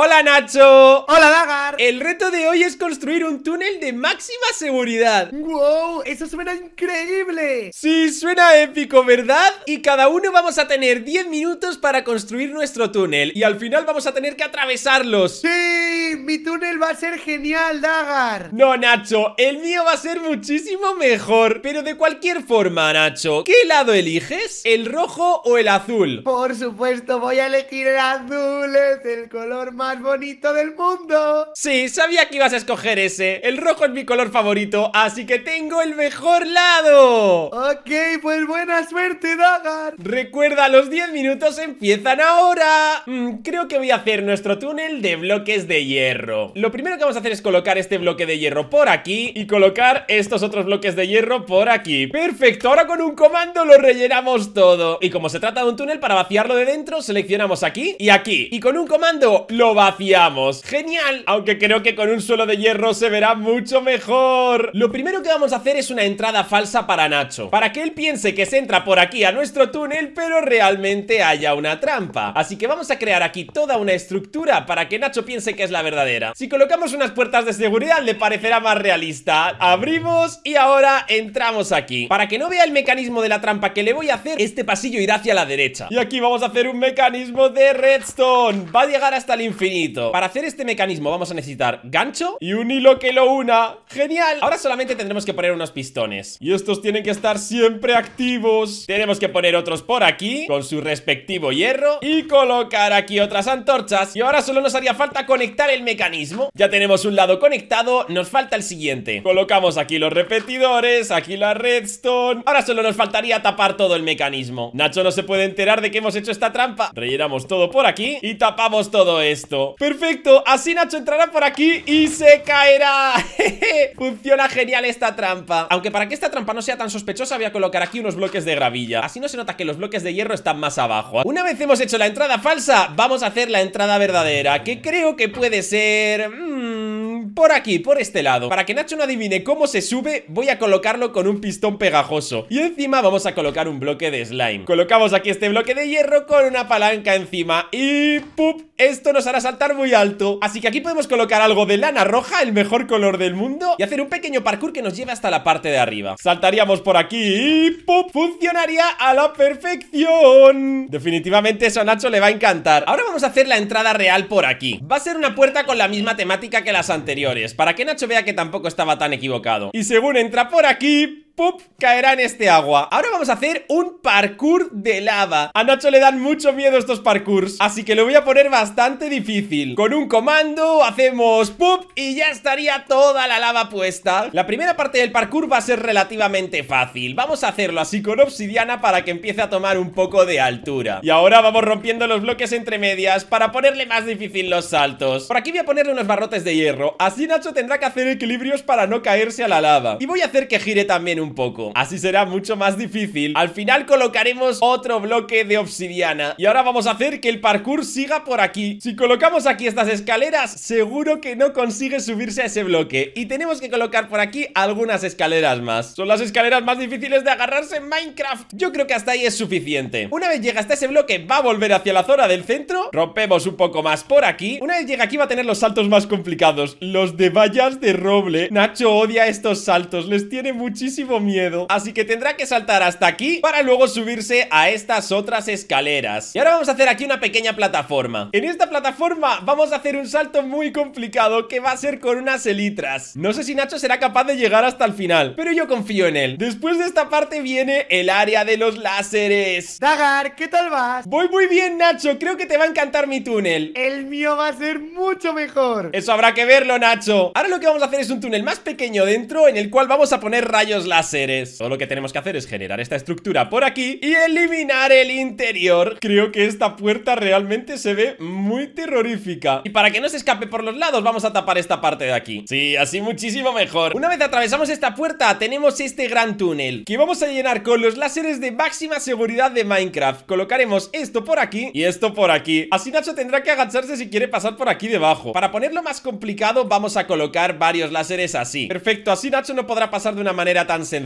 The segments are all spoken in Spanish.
¡Hola Nacho! ¡Hola Dagar! El reto de hoy es construir un túnel de máxima seguridad ¡Wow! ¡Eso suena increíble! Sí, suena épico, ¿verdad? Y cada uno vamos a tener 10 minutos para construir nuestro túnel Y al final vamos a tener que atravesarlos ¡Sí! ¡Mi túnel va a ser genial, Dagar! No, Nacho, el mío va a ser muchísimo mejor Pero de cualquier forma, Nacho, ¿qué lado eliges? ¿El rojo o el azul? Por supuesto, voy a elegir el azul, es el color más más bonito del mundo. Sí, sabía que ibas a escoger ese. El rojo es mi color favorito, así que tengo el mejor lado. Ok, pues buena suerte, Dagar. Recuerda, los 10 minutos empiezan ahora. Mm, creo que voy a hacer nuestro túnel de bloques de hierro. Lo primero que vamos a hacer es colocar este bloque de hierro por aquí y colocar estos otros bloques de hierro por aquí. Perfecto, ahora con un comando lo rellenamos todo. Y como se trata de un túnel, para vaciarlo de dentro, seleccionamos aquí y aquí. Y con un comando lo vaciamos ¡Genial! Aunque creo que con un suelo de hierro se verá mucho mejor Lo primero que vamos a hacer es una entrada falsa para Nacho Para que él piense que se entra por aquí a nuestro túnel Pero realmente haya una trampa Así que vamos a crear aquí toda una estructura Para que Nacho piense que es la verdadera Si colocamos unas puertas de seguridad le parecerá más realista Abrimos y ahora entramos aquí Para que no vea el mecanismo de la trampa que le voy a hacer Este pasillo irá hacia la derecha Y aquí vamos a hacer un mecanismo de redstone Va a llegar hasta el infierno infinito Para hacer este mecanismo vamos a necesitar gancho y un hilo que lo una ¡Genial! Ahora solamente tendremos que poner unos pistones Y estos tienen que estar siempre activos Tenemos que poner otros por aquí Con su respectivo hierro Y colocar aquí otras antorchas Y ahora solo nos haría falta conectar el mecanismo Ya tenemos un lado conectado Nos falta el siguiente Colocamos aquí los repetidores Aquí la redstone Ahora solo nos faltaría tapar todo el mecanismo Nacho no se puede enterar de que hemos hecho esta trampa Rellenamos todo por aquí Y tapamos todo esto Perfecto, así Nacho entrará por aquí y se caerá Funciona genial esta trampa Aunque para que esta trampa no sea tan sospechosa voy a colocar aquí unos bloques de gravilla Así no se nota que los bloques de hierro están más abajo Una vez hemos hecho la entrada falsa, vamos a hacer la entrada verdadera Que creo que puede ser... Mmm por aquí, por este lado Para que Nacho no adivine cómo se sube Voy a colocarlo con un pistón pegajoso Y encima vamos a colocar un bloque de slime Colocamos aquí este bloque de hierro Con una palanca encima Y ¡pup! Esto nos hará saltar muy alto Así que aquí podemos colocar algo de lana roja El mejor color del mundo Y hacer un pequeño parkour que nos lleve hasta la parte de arriba Saltaríamos por aquí y ¡pup! Funcionaría a la perfección Definitivamente eso a Nacho le va a encantar Ahora vamos a hacer la entrada real por aquí Va a ser una puerta con la misma temática que las anteriores para que Nacho vea que tampoco estaba tan equivocado Y según entra por aquí ¡pup! caerá en este agua Ahora vamos a hacer un parkour de lava A Nacho le dan mucho miedo estos parkours Así que lo voy a poner bastante difícil Con un comando hacemos ¡pup! Y ya estaría toda la lava puesta La primera parte del parkour va a ser relativamente fácil Vamos a hacerlo así con obsidiana para que empiece a tomar un poco de altura Y ahora vamos rompiendo los bloques entre medias para ponerle más difícil los saltos Por aquí voy a ponerle unos barrotes de hierro Así Nacho tendrá que hacer equilibrios para no caerse a la lava Y voy a hacer que gire también un poco Así será mucho más difícil Al final colocaremos otro bloque de obsidiana Y ahora vamos a hacer que el parkour siga por aquí Si colocamos aquí estas escaleras Seguro que no consigue subirse a ese bloque Y tenemos que colocar por aquí algunas escaleras más Son las escaleras más difíciles de agarrarse en Minecraft Yo creo que hasta ahí es suficiente Una vez llega hasta ese bloque va a volver hacia la zona del centro Rompemos un poco más por aquí Una vez llega aquí va a tener los saltos más complicados Los de vallas de roble Nacho odia estos saltos Les tiene muchísimo miedo Así que tendrá que saltar hasta aquí Para luego subirse a estas otras escaleras Y ahora vamos a hacer aquí una pequeña plataforma En esta plataforma vamos a hacer un salto muy complicado Que va a ser con unas elitras No sé si Nacho será capaz de llegar hasta el final Pero yo confío en él Después de esta parte viene el área de los láseres Dagar, ¿qué tal vas? Voy muy bien Nacho, creo que te va a encantar mi túnel El mío va a ser mucho mejor Eso habrá que verlo Nacho Ahora lo que vamos a hacer es un túnel más pequeño dentro En el cual vamos a poner rayos láser solo Todo lo que tenemos que hacer es generar esta estructura por aquí Y eliminar el interior Creo que esta puerta realmente se ve muy terrorífica Y para que no se escape por los lados vamos a tapar esta parte de aquí Sí, así muchísimo mejor Una vez atravesamos esta puerta tenemos este gran túnel Que vamos a llenar con los láseres de máxima seguridad de Minecraft Colocaremos esto por aquí y esto por aquí Así Nacho tendrá que agacharse si quiere pasar por aquí debajo Para ponerlo más complicado vamos a colocar varios láseres así Perfecto, así Nacho no podrá pasar de una manera tan sencilla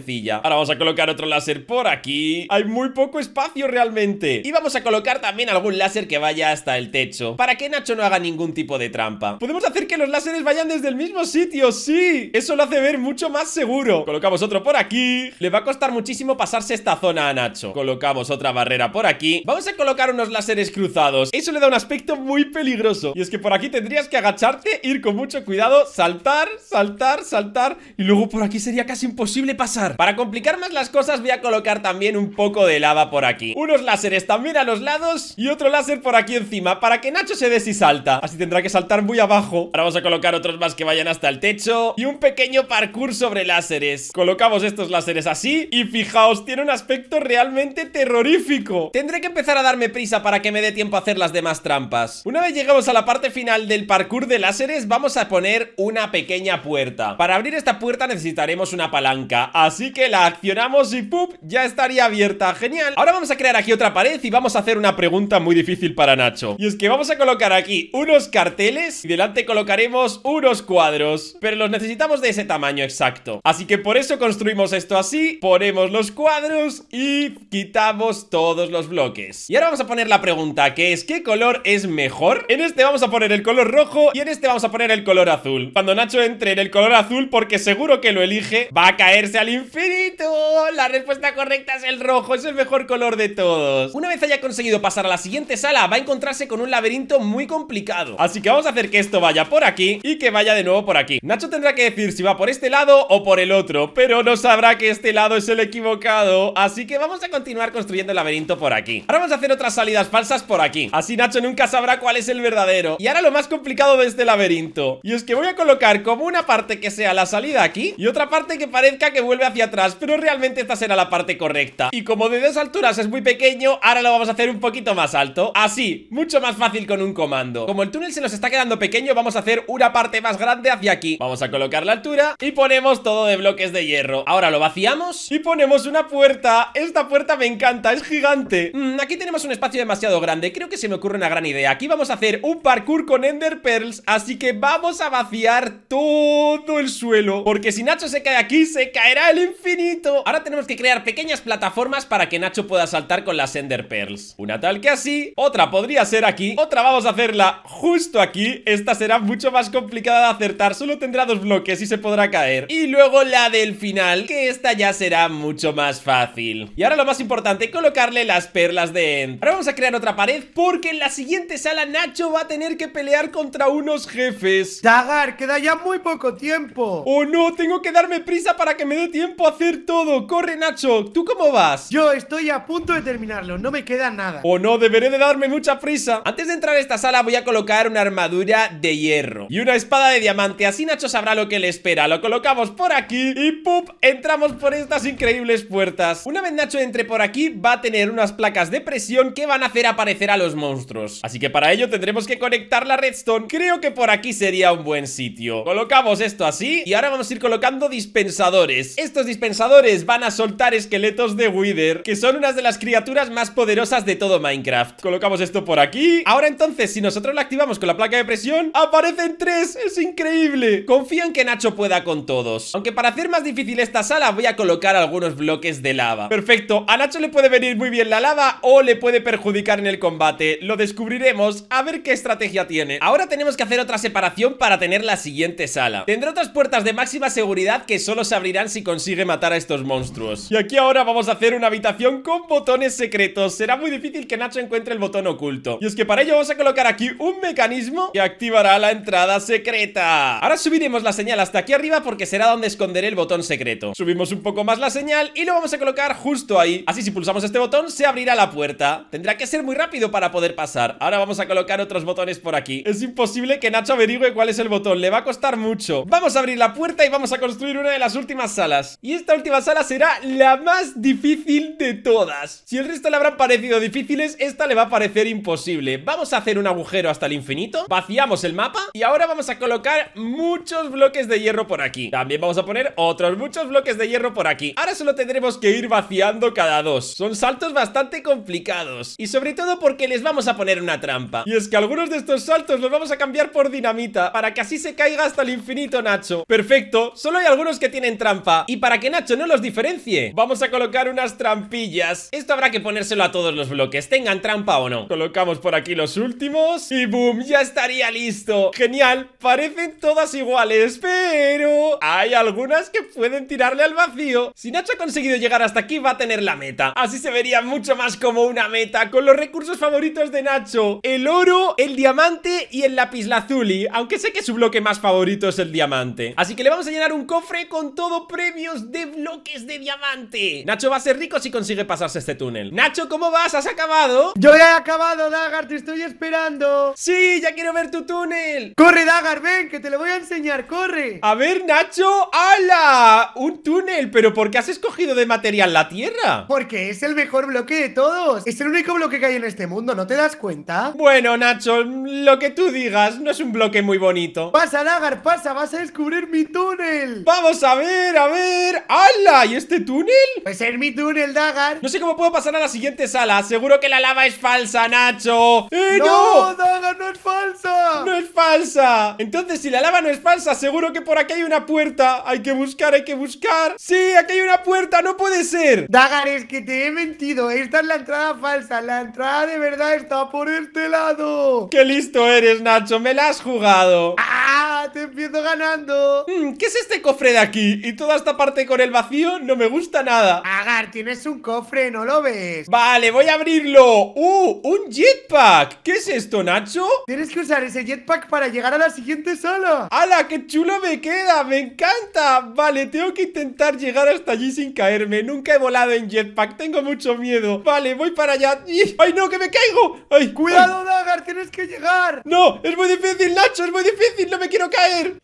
Ahora vamos a colocar otro láser por aquí Hay muy poco espacio realmente Y vamos a colocar también algún láser que vaya hasta el techo Para que Nacho no haga ningún tipo de trampa Podemos hacer que los láseres vayan desde el mismo sitio, sí Eso lo hace ver mucho más seguro Colocamos otro por aquí Le va a costar muchísimo pasarse esta zona a Nacho Colocamos otra barrera por aquí Vamos a colocar unos láseres cruzados Eso le da un aspecto muy peligroso Y es que por aquí tendrías que agacharte, ir con mucho cuidado Saltar, saltar, saltar Y luego por aquí sería casi imposible pasar para complicar más las cosas voy a colocar también un poco de lava por aquí Unos láseres también a los lados y otro láser por aquí encima Para que Nacho se dé si salta Así tendrá que saltar muy abajo Ahora vamos a colocar otros más que vayan hasta el techo Y un pequeño parkour sobre láseres Colocamos estos láseres así Y fijaos, tiene un aspecto realmente terrorífico Tendré que empezar a darme prisa para que me dé tiempo a hacer las demás trampas Una vez llegamos a la parte final del parkour de láseres Vamos a poner una pequeña puerta Para abrir esta puerta necesitaremos una palanca Así que la accionamos y ¡pup! Ya estaría abierta, genial Ahora vamos a crear aquí otra pared y vamos a hacer una pregunta muy difícil para Nacho Y es que vamos a colocar aquí unos carteles y delante colocaremos unos cuadros Pero los necesitamos de ese tamaño exacto Así que por eso construimos esto así, ponemos los cuadros y quitamos todos los bloques Y ahora vamos a poner la pregunta que es ¿qué color es mejor? En este vamos a poner el color rojo y en este vamos a poner el color azul Cuando Nacho entre en el color azul porque seguro que lo elige va a caerse al infinito. La respuesta correcta es el rojo, es el mejor color de todos. Una vez haya conseguido pasar a la siguiente sala, va a encontrarse con un laberinto muy complicado. Así que vamos a hacer que esto vaya por aquí y que vaya de nuevo por aquí. Nacho tendrá que decir si va por este lado o por el otro, pero no sabrá que este lado es el equivocado. Así que vamos a continuar construyendo el laberinto por aquí. Ahora vamos a hacer otras salidas falsas por aquí. Así Nacho nunca sabrá cuál es el verdadero. Y ahora lo más complicado de este laberinto. Y es que voy a colocar como una parte que sea la salida aquí y otra parte que parezca que vuelve hacia atrás Pero realmente esta será la parte correcta Y como de dos alturas es muy pequeño Ahora lo vamos a hacer un poquito más alto Así, mucho más fácil con un comando Como el túnel se nos está quedando pequeño Vamos a hacer una parte más grande hacia aquí Vamos a colocar la altura y ponemos todo de bloques de hierro Ahora lo vaciamos y ponemos una puerta Esta puerta me encanta, es gigante mm, Aquí tenemos un espacio demasiado grande Creo que se me ocurre una gran idea Aquí vamos a hacer un parkour con Ender Pearls Así que vamos a vaciar todo el suelo Porque si Nacho se cae aquí, se caerá infinito. Ahora tenemos que crear pequeñas plataformas para que Nacho pueda saltar con las Ender Pearls. Una tal que así, otra podría ser aquí, otra vamos a hacerla justo aquí. Esta será mucho más complicada de acertar, solo tendrá dos bloques y se podrá caer. Y luego la del final, que esta ya será mucho más fácil. Y ahora lo más importante, colocarle las perlas de End. Ahora vamos a crear otra pared porque en la siguiente sala Nacho va a tener que pelear contra unos jefes. Tagar queda ya muy poco tiempo. Oh no, tengo que darme prisa para que me dé tiempo tiempo a hacer todo ¡Corre, Nacho! ¿Tú cómo vas? Yo estoy a punto de terminarlo, no me queda nada O no, deberé de darme mucha prisa Antes de entrar a esta sala voy a colocar una armadura de hierro Y una espada de diamante Así Nacho sabrá lo que le espera Lo colocamos por aquí y ¡pum! Entramos por estas increíbles puertas Una vez Nacho entre por aquí Va a tener unas placas de presión que van a hacer aparecer a los monstruos Así que para ello tendremos que conectar la redstone Creo que por aquí sería un buen sitio Colocamos esto así Y ahora vamos a ir colocando dispensadores estos dispensadores van a soltar esqueletos de Wither, que son unas de las criaturas más poderosas de todo Minecraft. Colocamos esto por aquí. Ahora entonces, si nosotros la activamos con la placa de presión, aparecen tres. Es increíble. Confío en que Nacho pueda con todos. Aunque para hacer más difícil esta sala voy a colocar algunos bloques de lava. Perfecto. A Nacho le puede venir muy bien la lava o le puede perjudicar en el combate. Lo descubriremos a ver qué estrategia tiene. Ahora tenemos que hacer otra separación para tener la siguiente sala. Tendrá otras puertas de máxima seguridad que solo se abrirán si conseguimos consigue matar a estos monstruos Y aquí ahora vamos a hacer una habitación con botones secretos Será muy difícil que Nacho encuentre el botón oculto Y es que para ello vamos a colocar aquí un mecanismo que activará la entrada secreta Ahora subiremos la señal hasta aquí arriba porque será donde esconderé el botón secreto Subimos un poco más la señal y lo vamos a colocar justo ahí Así si pulsamos este botón se abrirá la puerta Tendrá que ser muy rápido para poder pasar Ahora vamos a colocar otros botones por aquí Es imposible que Nacho averigüe cuál es el botón, le va a costar mucho Vamos a abrir la puerta y vamos a construir una de las últimas salas y esta última sala será la más difícil de todas. Si el resto le habrán parecido difíciles, esta le va a parecer imposible. Vamos a hacer un agujero hasta el infinito, vaciamos el mapa y ahora vamos a colocar muchos bloques de hierro por aquí. También vamos a poner otros muchos bloques de hierro por aquí. Ahora solo tendremos que ir vaciando cada dos. Son saltos bastante complicados. Y sobre todo porque les vamos a poner una trampa. Y es que algunos de estos saltos los vamos a cambiar por dinamita para que así se caiga hasta el infinito, Nacho. Perfecto. Solo hay algunos que tienen trampa. Y para que Nacho no los diferencie, vamos a colocar unas trampillas. Esto habrá que ponérselo a todos los bloques, tengan trampa o no. Colocamos por aquí los últimos y boom, ya estaría listo. Genial, parecen todas iguales, pero hay algunas que pueden tirarle al vacío. Si Nacho ha conseguido llegar hasta aquí, va a tener la meta. Así se vería mucho más como una meta, con los recursos favoritos de Nacho. El oro, el diamante y el lazuli, aunque sé que su bloque más favorito es el diamante. Así que le vamos a llenar un cofre con todo premio de bloques de diamante Nacho va a ser rico si consigue pasarse este túnel Nacho, ¿cómo vas? ¿Has acabado? Yo ya he acabado, Dagar, te estoy esperando Sí, ya quiero ver tu túnel Corre, Dagar, ven, que te lo voy a enseñar, corre A ver, Nacho, ¡hala! Un túnel, pero ¿por qué has escogido de material la tierra? Porque es el mejor bloque de todos Es el único bloque que hay en este mundo, ¿no te das cuenta? Bueno, Nacho, lo que tú digas, no es un bloque muy bonito Pasa, Dagar, pasa, vas a descubrir mi túnel Vamos a ver, a ver ¡Hala! ¿Y este túnel? Pues es mi túnel, Dagar No sé cómo puedo pasar a la siguiente sala Seguro que la lava es falsa, Nacho ¡Eh, no! Dagar, no es falsa! ¡No es falsa! Entonces, si la lava no es falsa Seguro que por aquí hay una puerta Hay que buscar, hay que buscar ¡Sí, aquí hay una puerta! ¡No puede ser! Dagar, es que te he mentido Esta es la entrada falsa La entrada de verdad está por este lado ¡Qué listo eres, Nacho! ¡Me la has jugado! ¡Ah! ¡Te empiezo ganando! Mm, ¿Qué es este cofre de aquí? Y toda esta parte con el vacío no me gusta nada. Agar, tienes un cofre, ¿no lo ves? Vale, voy a abrirlo. ¡Uh! ¡Un jetpack! ¿Qué es esto, Nacho? Tienes que usar ese jetpack para llegar a la siguiente sala. ¡Hala, qué chulo me queda! ¡Me encanta! Vale, tengo que intentar llegar hasta allí sin caerme. Nunca he volado en jetpack, tengo mucho miedo. Vale, voy para allá. ¡Ay, no, que me caigo! ¡Ay, cuidado, Agar, ¡Tienes que llegar! ¡No! ¡Es muy difícil, Nacho! ¡Es muy difícil! ¡No me quiero caer!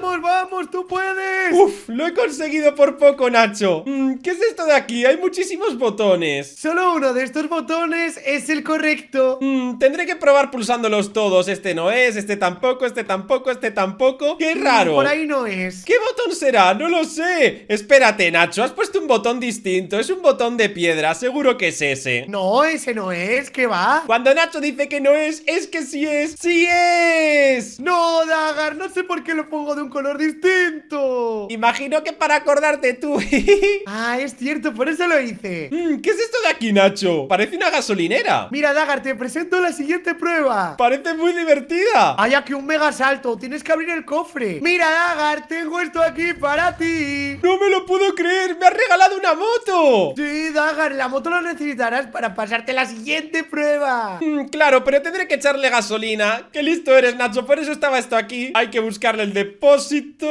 vamos! ¡Tú puedes! ¡Uf! ¡Lo he conseguido! por poco, Nacho mm, ¿Qué es esto de aquí? Hay muchísimos botones Solo uno de estos botones es el correcto mm, Tendré que probar pulsándolos todos Este no es, este tampoco, este tampoco, este tampoco ¡Qué mm, raro! Por ahí no es ¿Qué botón será? No lo sé Espérate, Nacho, has puesto un botón distinto Es un botón de piedra, seguro que es ese No, ese no es, ¿qué va? Cuando Nacho dice que no es, es que sí es ¡Sí es! No, Dagar, no sé por qué lo pongo de un color distinto Imagino que para acordarte tú. ah, es cierto, por eso lo hice. Mm, ¿Qué es esto de aquí, Nacho? Parece una gasolinera. Mira, Dagar, te presento la siguiente prueba. Parece muy divertida. Hay aquí un mega salto. Tienes que abrir el cofre. Mira, Dagar, tengo esto aquí para ti. No me lo puedo creer. Me has regalado una moto. Sí, Dagar, la moto la necesitarás para pasarte la siguiente prueba. Mm, claro, pero tendré que echarle gasolina. Qué listo eres, Nacho. Por eso estaba esto aquí. Hay que buscarle el depósito.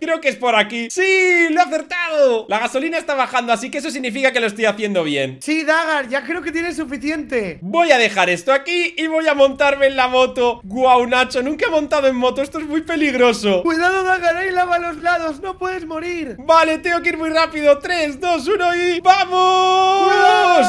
Creo que es por aquí. ¡Sí! ¡Lo he acertado! La gasolina está bajando, así que eso significa que lo estoy haciendo bien Sí, Dagar, ya creo que tienes suficiente Voy a dejar esto aquí y voy a montarme en la moto ¡Guau, Nacho! Nunca he montado en moto, esto es muy peligroso ¡Cuidado, Dagar! ¡Ahí lava los lados! ¡No puedes morir! Vale, tengo que ir muy rápido 3, 2, 1 y... ¡Vamos!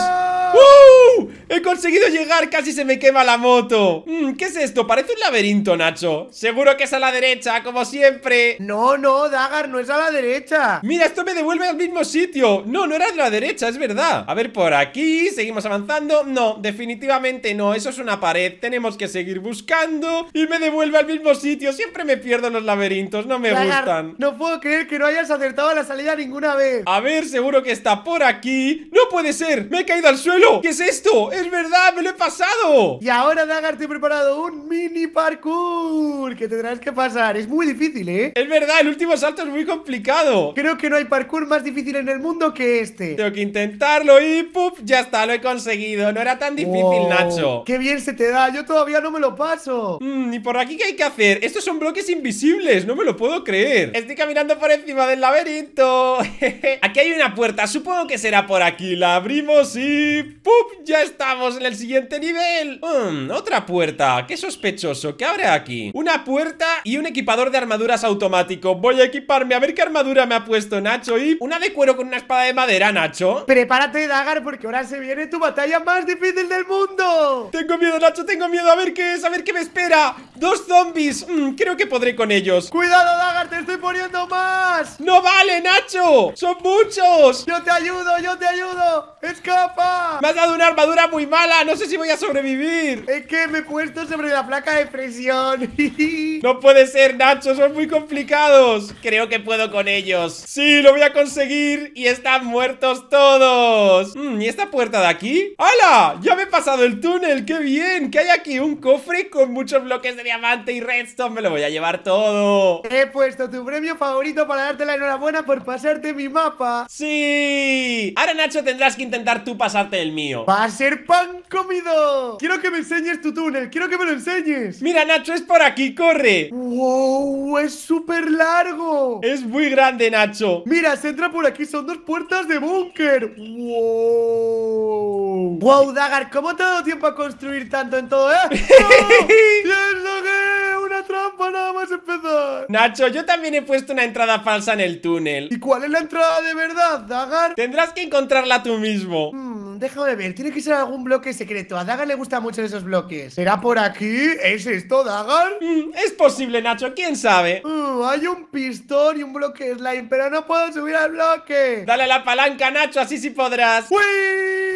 ¡Uh! He conseguido llegar, casi se me quema la moto mm, ¿Qué es esto? Parece un laberinto, Nacho Seguro que es a la derecha, como siempre No, no, Dagar, no es a la derecha Mira, esto me devuelve al mismo sitio No, no era de la derecha, es verdad A ver, por aquí, seguimos avanzando No, definitivamente no, eso es una pared Tenemos que seguir buscando Y me devuelve al mismo sitio Siempre me pierdo en los laberintos, no me gustan No puedo creer que no hayas acertado a la salida ninguna vez A ver, seguro que está por aquí ¡No puede ser! ¡Me he caído al suelo! ¿Qué es esto? ¡Es verdad! ¡Me lo he pasado! Y ahora, Dagar, te he preparado un mini parkour Que tendrás que pasar Es muy difícil, ¿eh? Es verdad, el último salto es muy complicado Creo que no hay parkour más difícil en el mundo que este. Tengo que intentarlo y ¡pup! Ya está, lo he conseguido. No era tan difícil, oh, Nacho. ¡Qué bien se te da! Yo todavía no me lo paso. Mmm, ¿Y por aquí qué hay que hacer? Estos son bloques invisibles. No me lo puedo creer. Estoy caminando por encima del laberinto. aquí hay una puerta. Supongo que será por aquí. La abrimos y ¡pup! Ya estamos en el siguiente nivel. Mm, otra puerta. ¡Qué sospechoso! ¿Qué abre aquí? Una puerta y un equipador de armaduras automático. Voy a equiparme a ver qué armadura me ha puesto Nacho y una de cuero con una espada de madera, Nacho. Prepárate, Dagar, porque ahora se viene tu batalla más difícil del mundo. Tengo miedo, Nacho, tengo miedo. A ver qué es, a ver qué me espera. Dos zombies. Mm, creo que podré con ellos. Cuidado, Dagar, te estoy poniendo más. No vale, Nacho. Son muchos. Yo te ayudo, yo te ayudo. Escapa. Me has dado una armadura muy mala. No sé si voy a sobrevivir. Es que me he puesto sobre la placa de presión. no puede ser, Nacho. Son muy complicados. Creo que puedo con ellos. ¡Sí, lo voy a conseguir! ¡Y están muertos todos! Mm, ¿Y esta puerta de aquí? ¡Hala! ¡Ya me he pasado el túnel! ¡Qué bien! Que hay aquí un cofre con muchos bloques de diamante y redstone. ¡Me lo voy a llevar todo! He puesto tu premio favorito para darte la enhorabuena por pasarte mi mapa. ¡Sí! Ahora, Nacho, tendrás que intentar tú pasarte el mío. ¡Va a ser pan comido! ¡Quiero que me enseñes tu túnel! ¡Quiero que me lo enseñes! ¡Mira, Nacho, es por aquí! ¡Corre! ¡Wow! ¡Es súper largo! ¡Es muy grande! De Nacho. Mira, se entra por aquí, son dos puertas de búnker. ¡Wow! ¡Wow, Dagar! ¿Cómo te ha dado tiempo a construir tanto en todo, eh? lo trampa nada más empezar. Nacho, yo también he puesto una entrada falsa en el túnel. ¿Y cuál es la entrada de verdad, Dagar? Tendrás que encontrarla tú mismo. Mmm, déjame ver, tiene que ser algún bloque secreto. A Dagar le gustan mucho esos bloques. ¿Será por aquí? ¿Es esto, Dagar? Hmm, es posible, Nacho, quién sabe. Hmm, hay un pistón y un bloque slime, pero no puedo subir al bloque. Dale la palanca, Nacho, así sí podrás. ¡Wii!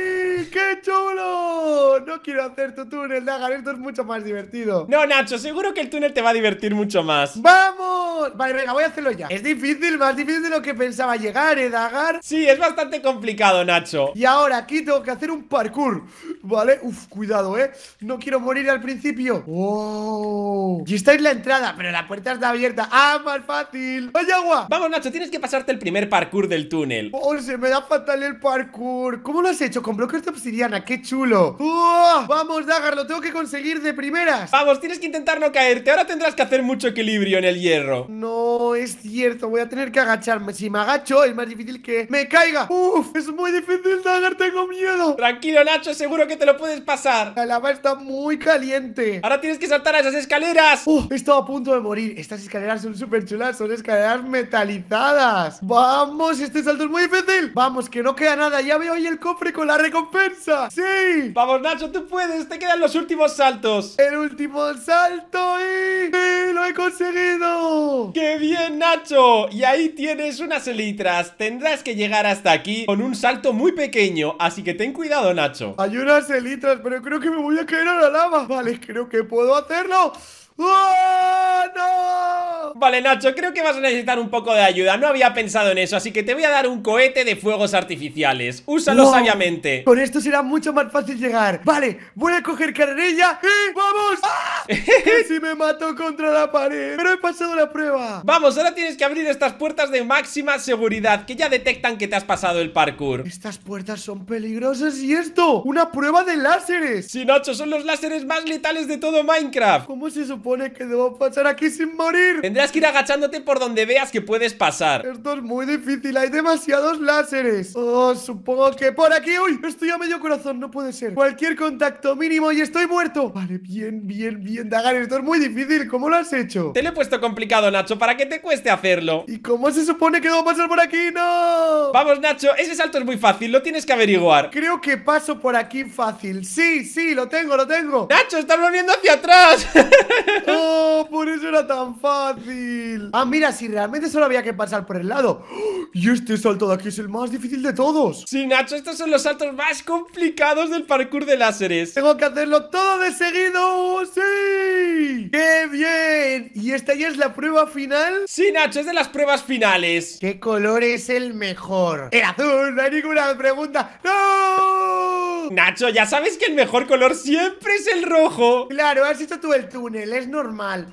¡Qué chulo! No quiero hacer tu túnel, Dagar. Esto es mucho más divertido. No, Nacho, seguro que el túnel te va a divertir mucho más. ¡Vamos! Vale, venga, voy a hacerlo ya. Es difícil, más difícil de lo que pensaba llegar, ¿eh, Dagar? Sí, es bastante complicado, Nacho. Y ahora aquí tengo que hacer un parkour. ¿vale? uff, cuidado, ¿eh? No quiero morir al principio. ¡Oh! Y estáis la entrada, pero la puerta está abierta. ¡Ah, más fácil! ¡Hay agua! Vamos, Nacho, tienes que pasarte el primer parkour del túnel. ¡Oh, se me da fatal el parkour! ¿Cómo lo has hecho? Con bloques de obsidiana, ¡qué chulo! ¡Oh! ¡Vamos, Dagar! Lo tengo que conseguir de primeras. Vamos, tienes que intentar no caerte. Ahora tendrás que hacer mucho equilibrio en el hierro. No, es cierto. Voy a tener que agacharme. Si me agacho, es más difícil que me caiga. ¡Uf! Es muy difícil, Dagar. Tengo miedo. Tranquilo, Nacho. Seguro que que te lo puedes pasar. La lava está muy caliente. Ahora tienes que saltar a esas escaleras. Uh, he a punto de morir. Estas escaleras son súper chulas. Son escaleras metalizadas. Vamos, este salto es muy difícil. Vamos, que no queda nada. Ya veo ahí el cofre con la recompensa. ¡Sí! Vamos, Nacho, tú puedes. Te quedan los últimos saltos. El último salto y... ¡Sí, lo he conseguido! ¡Qué bien, Nacho! Y ahí tienes unas litras, Tendrás que llegar hasta aquí con un salto muy pequeño. Así que ten cuidado, Nacho. Hay Celitas, pero creo que me voy a caer a la lava. Vale, creo que puedo hacerlo. ¡Oh, no! Vale, Nacho, creo que vas a necesitar un poco de ayuda. No había pensado en eso, así que te voy a dar un cohete de fuegos artificiales. Úsalo sabiamente. Con esto será mucho más fácil llegar. Vale, voy a coger carrerilla y ¡vamos! ¡Ah! si me mato contra la pared, pero he pasado la prueba. Vamos, ahora tienes que abrir estas puertas de máxima seguridad, que ya detectan que te has pasado el parkour. Estas puertas son peligrosas y esto, una prueba de láseres. Sí, Nacho, son los láseres más letales de todo Minecraft. ¿Cómo se supone? que debo pasar aquí sin morir? Tendrás que ir agachándote por donde veas que puedes pasar. Esto es muy difícil, hay demasiados láseres. Oh, supongo que por aquí... ¡Uy! Estoy a medio corazón, no puede ser. Cualquier contacto mínimo y estoy muerto. Vale, bien, bien, bien, Dagan, esto es muy difícil. ¿Cómo lo has hecho? Te lo he puesto complicado, Nacho, para que te cueste hacerlo. ¿Y cómo se supone que debo pasar por aquí? ¡No! Vamos, Nacho, ese salto es muy fácil, lo tienes que averiguar. Creo que paso por aquí fácil. Sí, sí, lo tengo, lo tengo. Nacho, estás volviendo hacia atrás. ¡Oh, por eso era tan fácil! Ah, mira, si realmente solo había que pasar por el lado. Y este salto de aquí es el más difícil de todos. Sí, Nacho, estos son los saltos más complicados del parkour de láseres. Tengo que hacerlo todo de seguido. ¡Sí! ¡Qué bien! ¿Y esta ya es la prueba final? Sí, Nacho, es de las pruebas finales. ¿Qué color es el mejor? El azul, no hay ninguna pregunta. ¡No! Nacho, ya sabes que el mejor color siempre es el rojo. Claro, has hecho tú el túnel, ¿eh? es normal.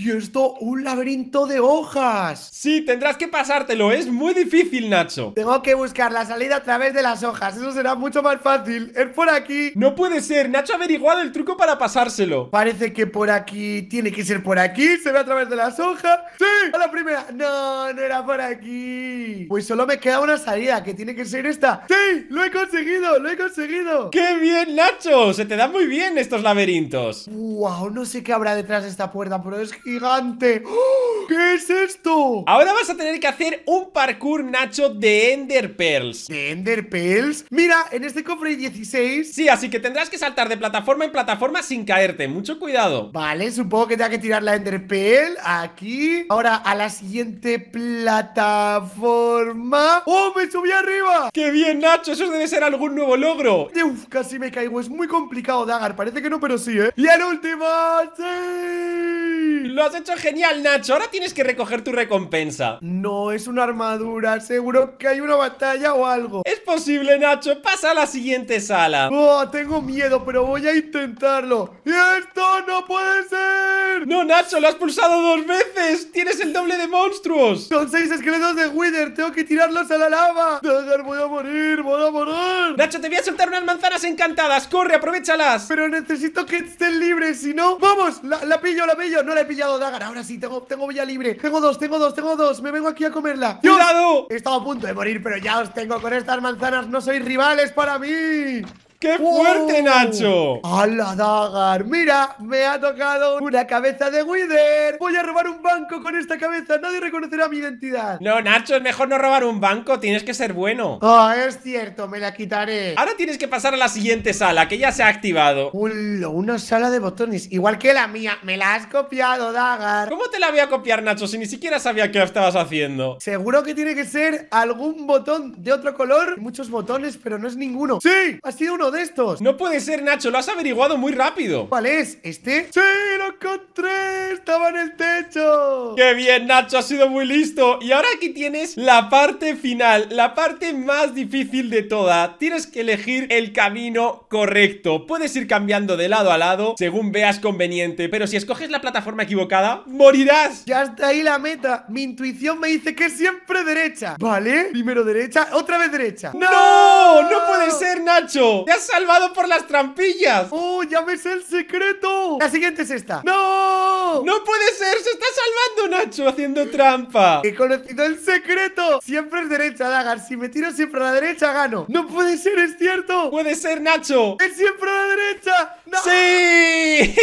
Y esto, un laberinto de hojas. Sí, tendrás que pasártelo. Es muy difícil, Nacho. Tengo que buscar la salida a través de las hojas. Eso será mucho más fácil. Es por aquí. No puede ser. Nacho ha averiguado el truco para pasárselo. Parece que por aquí tiene que ser por aquí. Se ve a través de las hojas. ¡Sí! A la primera. No, no era por aquí. Pues solo me queda una salida que tiene que ser esta. ¡Sí! ¡Lo he conseguido! ¡Lo he conseguido! ¡Qué bien, Nacho! Se te dan muy bien estos laberintos. ¡Wow! No sé qué habrá detrás de esta puerta, pero es que gigante. ¡Oh! ¿Qué es esto? Ahora vas a tener que hacer un parkour, Nacho, de Ender Pearls. ¿De Ender Pearls? Mira, en este cofre 16. Sí, así que tendrás que saltar de plataforma en plataforma sin caerte. Mucho cuidado. Vale, supongo que tengo que tirar la Ender Pearl aquí. Ahora a la siguiente plataforma. ¡Oh, me subí arriba! ¡Qué bien, Nacho! Eso debe ser algún nuevo logro. Uf, casi me caigo. Es muy complicado Dagar Parece que no, pero sí, ¿eh? Y al último. ¡Sí! Mm. Lo has hecho genial, Nacho. Ahora tienes que recoger tu recompensa. No, es una armadura. Seguro que hay una batalla o algo. Es posible, Nacho. Pasa a la siguiente sala. Oh, tengo miedo, pero voy a intentarlo. ¡Y esto no puede ser! No, Nacho, lo has pulsado dos veces. Tienes el doble de monstruos. Son seis esqueletos de Wither. Tengo que tirarlos a la lava. voy a morir, voy a morir. Nacho, te voy a soltar unas manzanas encantadas. Corre, aprovechalas. Pero necesito que estén libres, si no... ¡Vamos! La, pillo, la pillo. No la pillado Dagar. Ahora sí, tengo, tengo villa libre. Tengo dos, tengo dos, tengo dos. Me vengo aquí a comerla. ¡Cuidado! He estado a punto de morir, pero ya os tengo con estas manzanas. No sois rivales para mí. ¡Qué fuerte, Nacho! ¡Hala, Dagar! Mira, me ha tocado una cabeza de Wither. Voy a robar un banco con esta cabeza. Nadie reconocerá mi identidad. No, Nacho, es mejor no robar un banco. Tienes que ser bueno. Ah, oh, es cierto. Me la quitaré. Ahora tienes que pasar a la siguiente sala, que ya se ha activado. una sala de botones. Igual que la mía. Me la has copiado, Dagar. ¿Cómo te la voy a copiar, Nacho? Si ni siquiera sabía qué estabas haciendo. Seguro que tiene que ser algún botón de otro color. Muchos botones, pero no es ninguno. ¡Sí! Ha sido uno de estos No puede ser, Nacho, lo has averiguado muy rápido ¿Cuál es? ¿Este? ¡Sí, lo encontré! ¡Estaba en el techo! ¡Qué bien, Nacho! Ha sido muy listo Y ahora aquí tienes la parte final La parte más difícil de toda Tienes que elegir el camino correcto Puedes ir cambiando de lado a lado Según veas conveniente Pero si escoges la plataforma equivocada, morirás Ya está ahí la meta Mi intuición me dice que es siempre derecha ¿Vale? Primero derecha, otra vez derecha ¡No! ¡No, puede ser, Nacho! salvado por las trampillas! ¡Oh, ya ves el secreto! La siguiente es esta. ¡No! ¡No! puede ser! ¡Se está salvando Nacho haciendo trampa! He conocido el secreto. Siempre es derecha, Dagar. Si me tiro siempre a la derecha, gano. ¡No puede ser! ¡Es cierto! ¡Puede ser, Nacho! ¡Es siempre a la derecha! ¡Sí!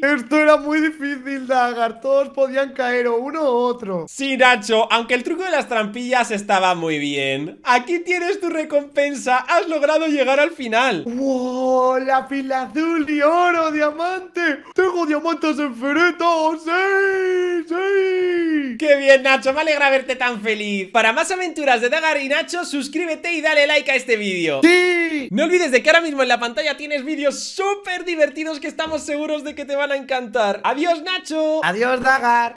Esto era muy difícil, Dagar. Todos podían caer o uno o otro. Sí, Nacho. Aunque el truco de las trampillas estaba muy bien. Aquí tienes tu recompensa. Has logrado llegar al final. ¡Wow! La pila azul y oro, diamante. Tengo diamantes en ¡Sí! ¡Sí! ¡Qué bien, Nacho! Me alegra verte tan feliz. Para más aventuras de Dagar y Nacho, suscríbete y dale like a este vídeo. ¡Sí! No olvides de que ahora mismo en la pantalla tienes vídeos súper divertidos que estamos seguros de que te van a encantar. ¡Adiós, Nacho! ¡Adiós, Dagar!